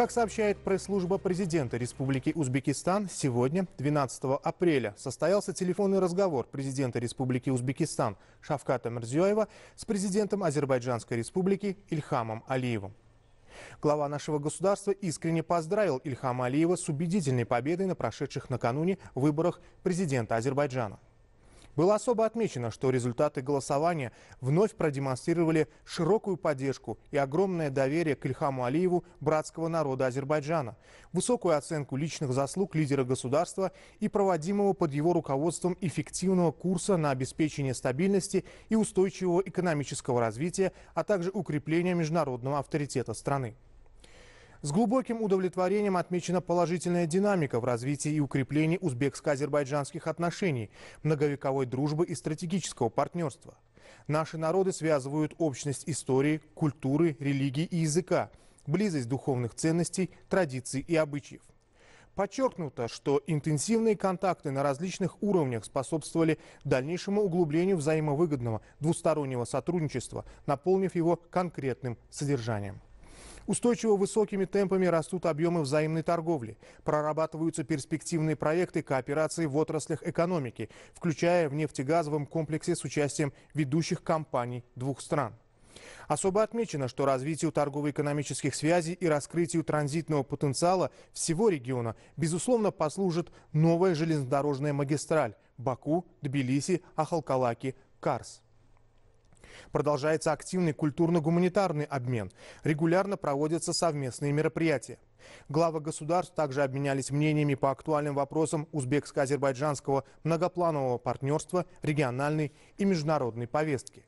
Как сообщает пресс-служба президента Республики Узбекистан, сегодня, 12 апреля, состоялся телефонный разговор президента Республики Узбекистан Шавката Мерзюева с президентом Азербайджанской Республики Ильхамом Алиевым. Глава нашего государства искренне поздравил Ильхама Алиева с убедительной победой на прошедших накануне выборах президента Азербайджана. Было особо отмечено, что результаты голосования вновь продемонстрировали широкую поддержку и огромное доверие к Ильхаму Алиеву братского народа Азербайджана, высокую оценку личных заслуг лидера государства и проводимого под его руководством эффективного курса на обеспечение стабильности и устойчивого экономического развития, а также укрепление международного авторитета страны. С глубоким удовлетворением отмечена положительная динамика в развитии и укреплении узбекско-азербайджанских отношений, многовековой дружбы и стратегического партнерства. Наши народы связывают общность истории, культуры, религии и языка, близость духовных ценностей, традиций и обычаев. Подчеркнуто, что интенсивные контакты на различных уровнях способствовали дальнейшему углублению взаимовыгодного двустороннего сотрудничества, наполнив его конкретным содержанием. Устойчиво высокими темпами растут объемы взаимной торговли. Прорабатываются перспективные проекты кооперации в отраслях экономики, включая в нефтегазовом комплексе с участием ведущих компаний двух стран. Особо отмечено, что развитие торгово-экономических связей и раскрытие транзитного потенциала всего региона, безусловно, послужит новая железнодорожная магистраль Баку, Тбилиси, Ахалкалаки, Карс. Продолжается активный культурно-гуманитарный обмен. Регулярно проводятся совместные мероприятия. Главы государств также обменялись мнениями по актуальным вопросам узбекско-азербайджанского многопланового партнерства, региональной и международной повестки.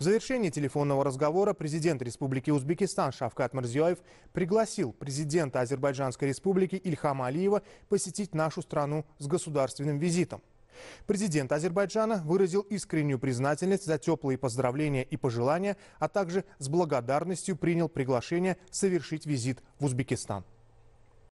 В завершении телефонного разговора президент Республики Узбекистан Шавкат Марзиоев пригласил президента Азербайджанской Республики Ильхама Алиева посетить нашу страну с государственным визитом. Президент Азербайджана выразил искреннюю признательность за теплые поздравления и пожелания, а также с благодарностью принял приглашение совершить визит в Узбекистан.